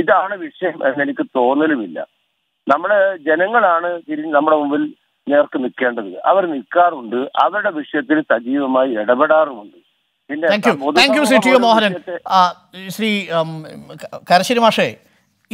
ഇതാണ് വിഷയം എന്ന് എനിക്ക് തോന്നലുമില്ല നമ്മള് ജനങ്ങളാണ് തിരിഞ്ഞ് നമ്മുടെ മുമ്പിൽ നേർക്ക് നിൽക്കേണ്ടത് അവർ നിൽക്കാറുണ്ട് അവരുടെ വിഷയത്തിൽ സജീവമായി ഇടപെടാറുമുണ്ട് പിന്നെ ശ്രീ ശ്രീ കരശ്ശേരി മാഷേ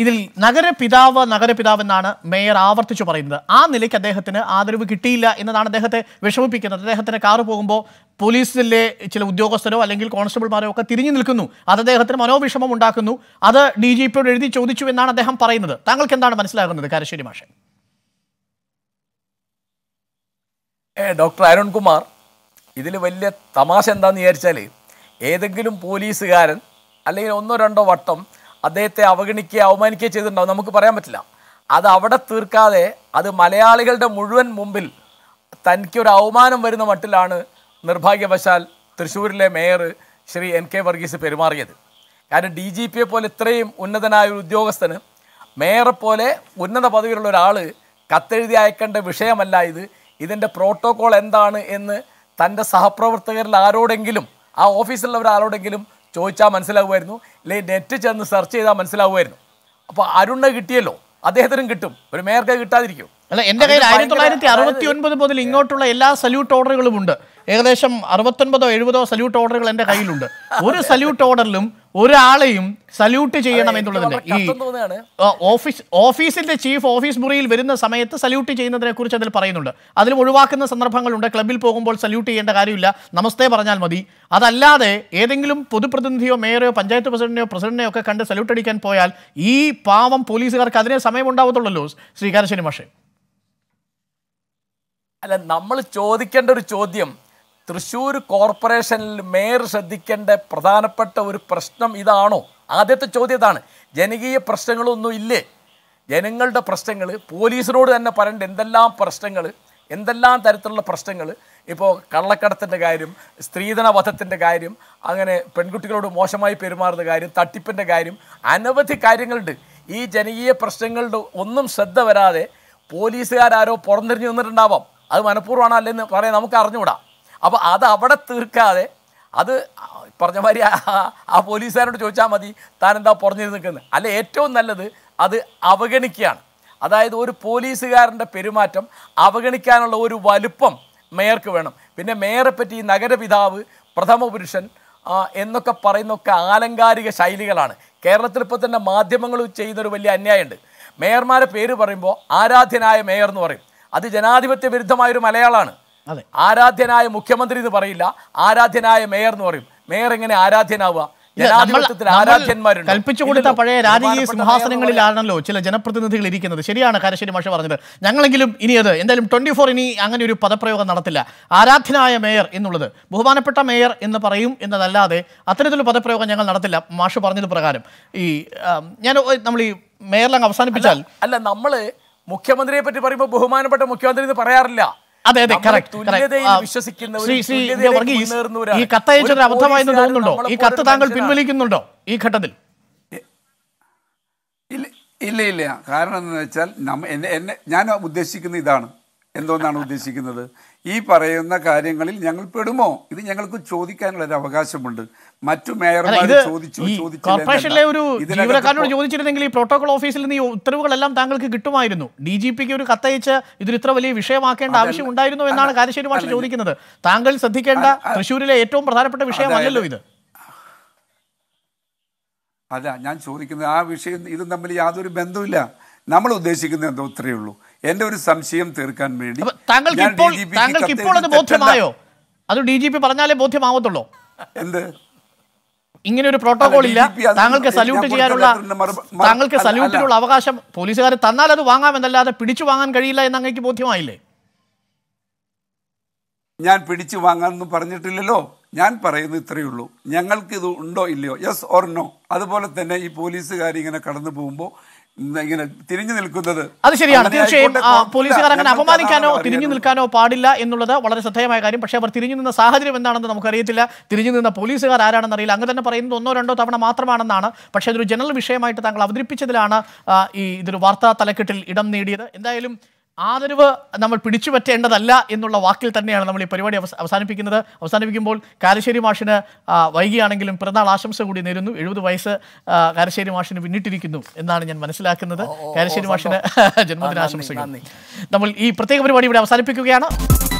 ഇതിൽ നഗരപിതാവ് നഗരപിതാവ് എന്നാണ് മേയർ ആവർത്തിച്ചു പറയുന്നത് ആ നിലയ്ക്ക് അദ്ദേഹത്തിന് ആദരവ് കിട്ടിയില്ല എന്നതാണ് അദ്ദേഹത്തെ വിഷമിപ്പിക്കുന്നത് അദ്ദേഹത്തിന് കാറ് പോകുമ്പോൾ പോലീസിലെ ചില ഉദ്യോഗസ്ഥരോ അല്ലെങ്കിൽ കോൺസ്റ്റബിൾമാരോ ഒക്കെ തിരിഞ്ഞു നിൽക്കുന്നു അത് അദ്ദേഹത്തിന് മനോവിഷമം ഉണ്ടാക്കുന്നു അത് ഡി ജി പിയോട് എഴുതി ചോദിച്ചു എന്നാണ് അദ്ദേഹം പറയുന്നത് താങ്കൾക്ക് എന്താണ് മനസ്സിലാകുന്നത് കരശ്ശേരി മാഷേ ഡോക്ടർ അരുൺകുമാർ ഇതിൽ വലിയ തമാശ എന്താന്ന് വിചാരിച്ചാൽ ഏതെങ്കിലും പോലീസുകാരൻ അല്ലെങ്കിൽ ഒന്നോ രണ്ടോ വട്ടം അദ്ദേഹത്തെ അവഗണിക്കുക അവമാനിക്കുക ചെയ്തിട്ടുണ്ടാവും നമുക്ക് പറയാൻ പറ്റില്ല അത് അവിടെ തീർക്കാതെ അത് മലയാളികളുടെ മുഴുവൻ മുമ്പിൽ തനിക്കൊരു അവമാനം വരുന്ന മട്ടിലാണ് നിർഭാഗ്യവശാൽ തൃശ്ശൂരിലെ mayor Shri N K Varghese പെരുമാറിയത് കാരണം ഡി ജി പിയെ പോലെ ഇത്രയും ഉന്നതനായ ഒരു ഉദ്യോഗസ്ഥന് മേയറെ പോലെ ഉന്നത പദവിയിലുള്ള ഒരാൾ കത്തെഴുതി അയക്കേണ്ട വിഷയമല്ല ഇത് ഇതിൻ്റെ പ്രോട്ടോകോൾ എന്താണ് എന്ന് തൻ്റെ സഹപ്രവർത്തകരിൽ ആരോടെങ്കിലും ആ ഓഫീസിലുള്ളവർ ആരോടെങ്കിലും ചോദിച്ചാൽ മനസ്സിലാവുമായിരുന്നു അല്ലെങ്കിൽ നെറ്റ് ചെന്ന് സെർച്ച് ചെയ്താൽ മനസ്സിലാവുമായിരുന്നു അപ്പോൾ അരുണ് കിട്ടിയല്ലോ അദ്ദേഹത്തിനും കിട്ടും ഒരു മേയർക്ക് കിട്ടാതിരിക്കും അല്ല എൻ്റെ കയ്യിൽ ആയിരത്തി തൊള്ളായിരത്തി അറുപത്തി ഒൻപത് മുതൽ ഇങ്ങോട്ടുള്ള എല്ലാ സല്യൂട്ട് ഓർഡറുകളും ഉണ്ട് ഏകദേശം അറുപത്തൊൻപതോ എഴുപതോ സല്യൂട്ട് ഓർഡറുകൾ എൻ്റെ കയ്യിലുണ്ട് ഒരു സല്യൂട്ട് ഓർഡറിലും ഒരാളെയും സല്യൂട്ട് ചെയ്യണം എന്നുള്ളതിന്റെ ഈ ഓഫീസ് ഓഫീസിന്റെ ചീഫ് ഓഫീസ് മുറിയിൽ വരുന്ന സമയത്ത് സല്യൂട്ട് ചെയ്യുന്നതിനെ കുറിച്ച് അതിൽ പറയുന്നുണ്ട് അതിലും ഒഴിവാക്കുന്ന സന്ദർഭങ്ങളുണ്ട് ക്ലബിൽ പോകുമ്പോൾ സല്യൂട്ട് ചെയ്യേണ്ട കാര്യമില്ല നമസ്തേ പറഞ്ഞാൽ മതി അതല്ലാതെ ഏതെങ്കിലും പൊതുപ്രതിനിധിയോ മേയറോ പഞ്ചായത്ത് പ്രസിഡന്റിനെയോ പ്രസിഡന്റിനെയോ ഒക്കെ കണ്ട് സല്യൂട്ട് അടിക്കാൻ പോയാൽ ഈ പാവം പോലീസുകാർക്ക് അതിനെ സമയം ഉണ്ടാവത്തുള്ളല്ലോ ശ്രീകാരശനി അല്ല നമ്മൾ ചോദിക്കേണ്ട ഒരു ചോദ്യം തൃശ്ശൂർ കോർപ്പറേഷനിൽ മേയർ ശ്രദ്ധിക്കേണ്ട പ്രധാനപ്പെട്ട ഒരു പ്രശ്നം ഇതാണോ ആദ്യത്തെ ചോദ്യം ഇതാണ് ജനകീയ പ്രശ്നങ്ങളൊന്നും ഇല്ലേ ജനങ്ങളുടെ പ്രശ്നങ്ങൾ പോലീസിനോട് തന്നെ പറയേണ്ട എന്തെല്ലാം പ്രശ്നങ്ങൾ എന്തെല്ലാം തരത്തിലുള്ള പ്രശ്നങ്ങൾ ഇപ്പോൾ കള്ളക്കടത്തിൻ്റെ കാര്യം സ്ത്രീധന വധത്തിൻ്റെ കാര്യം അങ്ങനെ പെൺകുട്ടികളോട് മോശമായി പെരുമാറുന്ന കാര്യം തട്ടിപ്പിൻ്റെ കാര്യം അനവധി കാര്യങ്ങളുണ്ട് ഈ ജനകീയ പ്രശ്നങ്ങളുടെ ഒന്നും ശ്രദ്ധ വരാതെ പോലീസുകാരോ പുറംതിരിഞ്ഞ് നിന്നിട്ടുണ്ടാവാം അത് മനഃപൂർവ്വമാണ് അല്ലെന്ന് പറയാൻ നമുക്ക് അറിഞ്ഞുകൂടാ അപ്പോൾ അത് അവിടെ തീർക്കാതെ അത് പറഞ്ഞ മാതിരി ആ പോലീസുകാരോട് ചോദിച്ചാൽ മതി താനെന്താ പുറഞ്ഞു നിൽക്കുന്നത് അല്ല ഏറ്റവും നല്ലത് അത് അവഗണിക്കുകയാണ് അതായത് ഒരു പോലീസുകാരൻ്റെ പെരുമാറ്റം അവഗണിക്കാനുള്ള ഒരു വലുപ്പം മേയർക്ക് വേണം പിന്നെ മേയറെ പറ്റി ഈ നഗരപിതാവ് പ്രഥമ പുരുഷൻ എന്നൊക്കെ പറയുന്നൊക്കെ ആലങ്കാരിക ശൈലികളാണ് കേരളത്തിൽ ഇപ്പോൾ തന്നെ മാധ്യമങ്ങൾ ചെയ്യുന്നൊരു വലിയ അന്യായമുണ്ട് മേയർമാരെ പേര് പറയുമ്പോൾ ആരാധ്യനായ മേയർ എന്ന് പറയും അത് ജനാധിപത്യ വിരുദ്ധമായ ഒരു മലയാളമാണ് ആരാധ്യനായ മുഖ്യമന്ത്രി എന്ന് പറയില്ല ആരാധ്യനായ മേയർ എന്ന് പറയും മേയർ എങ്ങനെ ആരാധ്യനാവുക കൽപ്പിച്ചു കൊടുത്ത പഴയ രാജകീയ സിംഹാസനങ്ങളിലാണല്ലോ ചില ജനപ്രതിനിധികൾ ഇരിക്കുന്നത് ശരിയാണ് കരശ്ശേരി മാഷ പറഞ്ഞത് ഞങ്ങളെങ്കിലും ഇനി അത് എന്തായാലും ട്വന്റി ഫോർ ഇനി അങ്ങനെ ഒരു പദപ്രയോഗം നടത്തില്ല ആരാധനായ മേയർ എന്നുള്ളത് ബഹുമാനപ്പെട്ട മേയർ എന്ന് പറയും എന്നതല്ലാതെ അത്തരത്തിലുള്ള പദപ്രയോഗം ഞങ്ങൾ നടത്തില്ല മാഷ് പറഞ്ഞത് പ്രകാരം ഈ ഞാൻ നമ്മൾ ഈ മേയറിലങ്ങ് അവസാനിപ്പിച്ചാൽ അല്ല നമ്മൾ മുഖ്യമന്ത്രിയെ പറ്റി പറയുമ്പോൾ ബഹുമാനപ്പെട്ട മുഖ്യമന്ത്രി എന്ന് പറയാറില്ല അതെ അതെ ഈ കത്ത് അയച്ചൊരു അബദ്ധമായെന്ന് തോന്നുന്നുണ്ടോ ഈ കത്ത് താങ്കൾ പിൻവലിക്കുന്നുണ്ടോ ഈ ഘട്ടത്തിൽ ഇല്ല ഇല്ല കാരണം എന്ന് വെച്ചാൽ എന്നെ ഞാൻ ഉദ്ദേശിക്കുന്ന ഇതാണ് എന്തോന്നാണ് ഉദ്ദേശിക്കുന്നത് ഈ പറയുന്ന കാര്യങ്ങളിൽ ഞങ്ങൾ പെടുമോ ഇത് ഞങ്ങൾക്ക് ചോദിക്കാനുള്ള ഒരു അവകാശമുണ്ട് മറ്റു മേയർമാർ ചോദിച്ചു കോർപ്പറേഷനിലെ ഒരു ജീവനക്കാരനോട് ചോദിച്ചിരുന്നെങ്കിൽ ഈ പ്രോട്ടോകോൾ ഓഫീസിൽ നിന്ന് ഈ ഉത്തരവുകളെല്ലാം താങ്കൾക്ക് കിട്ടുമായിരുന്നു ഡി ജി പിക്ക് ഒരു കത്തയച്ച് ഇതിൽ ഇത്ര വലിയ വിഷയമാക്കേണ്ട ആവശ്യം ഉണ്ടായിരുന്നു എന്നാണ് കാരശ്ശേരി മാഷ് ചോദിക്കുന്നത് താങ്കൾ ശ്രദ്ധിക്കേണ്ട തൃശ്ശൂരിലെ ഏറ്റവും പ്രധാനപ്പെട്ട വിഷയമല്ലല്ലോ ഇത് അല്ല ഞാൻ ചോദിക്കുന്നത് ആ വിഷയം ഇതും തമ്മിൽ യാതൊരു ബന്ധമില്ല നമ്മൾ ഉദ്ദേശിക്കുന്നത് എന്തോ ഇത്രയേ ഉള്ളൂ എന്റെ ഒരു സംശയം തീർക്കാൻ വേണ്ടി താങ്കൾക്ക് ഇപ്പോൾ അത് ബോധ്യമായോ അത് ഡി ജി പി പറഞ്ഞാലേ ബോധ്യമാവത്തുള്ളൂ എന്ത് ഇങ്ങനെ ഒരു പ്രോട്ടോകോൾ ഇല്ല താങ്കൾക്ക് സല്യൂട്ട് ചെയ്യാനുള്ള താങ്കൾക്ക് സല്യൂട്ടിനുള്ള അവകാശം പോലീസുകാർ തന്നാൽ അത് വാങ്ങാമെന്നല്ലാതെ പിടിച്ചു വാങ്ങാൻ കഴിയില്ല എന്ന് അങ്ങേക്ക് ബോധ്യമായില്ലേ ഞാൻ പിടിച്ചു വാങ്ങാമെന്ന് പറഞ്ഞിട്ടില്ലല്ലോ ഞാൻ പറയുന്നത് ഇത്രയേ ഉള്ളൂ ഞങ്ങൾക്ക് ഇത് ഉണ്ടോ ഇല്ലയോ യെസ് ഓർ നോ അതുപോലെ തന്നെ ഈ പോലീസുകാർ ഇങ്ങനെ കടന്നു പോകുമ്പോൾ ഇങ്ങനെ തിരിഞ്ഞു നിൽക്കുന്നത് അത് ശരിയാണ് തീർച്ചയായും പോലീസുകാർ അങ്ങനെ അപമാനിക്കാനോ തിരിഞ്ഞു നിൽക്കാനോ പാടില്ല എന്നുള്ളത് വളരെ ശ്രദ്ധേയമായ കാര്യം പക്ഷെ അവർ തിരിഞ്ഞു നിന്ന സാഹചര്യം എന്താണെന്ന് നമുക്കറിയത്തില്ല തിരിഞ്ഞു നിന്ന പോലീസുകാർ ആരാണെന്ന് അറിയില്ല അങ്ങ് തന്നെ പറയുന്നത് ഒന്നോ രണ്ടോ തവണ മാത്രമാണെന്നാണ് പക്ഷേ അതൊരു ജനറൽ വിഷയമായിട്ട് താങ്കൾ അവതരിപ്പിച്ചതിലാണ് ഈ ഇതൊരു വാർത്താ തലക്കെട്ടിൽ ഇടം നേടിയത് എന്തായാലും ആദരവ് നമ്മൾ പിടിച്ചു പറ്റേണ്ടതല്ല എന്നുള്ള വാക്കിൽ തന്നെയാണ് നമ്മൾ ഈ പരിപാടി അവസാനിപ്പിക്കുന്നത് അവസാനിപ്പിക്കുമ്പോൾ കാരശ്ശേരി മാഷിന് വൈകിയാണെങ്കിലും പിറന്നാൾ ആശംസ കൂടി നേരുന്നു എഴുപത് വയസ്സ് കാരശ്ശേരി മാഷിന് പിന്നിട്ടിരിക്കുന്നു എന്നാണ് ഞാൻ മനസ്സിലാക്കുന്നത് കാരശ്ശേരി മാഷിന് ജന്മദിനാശംസകൾ നമ്മൾ ഈ പ്രത്യേക പരിപാടി ഇവിടെ അവസാനിപ്പിക്കുകയാണ്